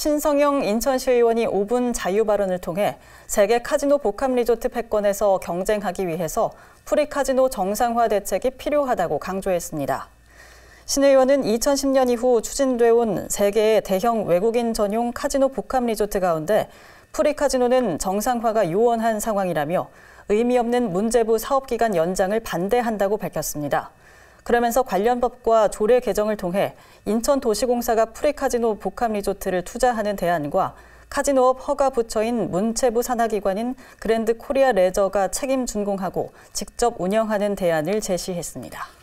신성영 인천시의원이 5분 자유 발언을 통해 세계 카지노 복합 리조트 패권에서 경쟁하기 위해서 프리 카지노 정상화 대책이 필요하다고 강조했습니다. 신 의원은 2010년 이후 추진돼 온 세계의 대형 외국인 전용 카지노 복합 리조트 가운데 프리 카지노는 정상화가 요원한 상황이라며 의미 없는 문제부 사업기간 연장을 반대한다고 밝혔습니다. 그러면서 관련 법과 조례 개정을 통해 인천도시공사가 프리카지노 복합리조트를 투자하는 대안과 카지노업 허가 부처인 문체부 산하기관인 그랜드 코리아 레저가 책임 준공하고 직접 운영하는 대안을 제시했습니다.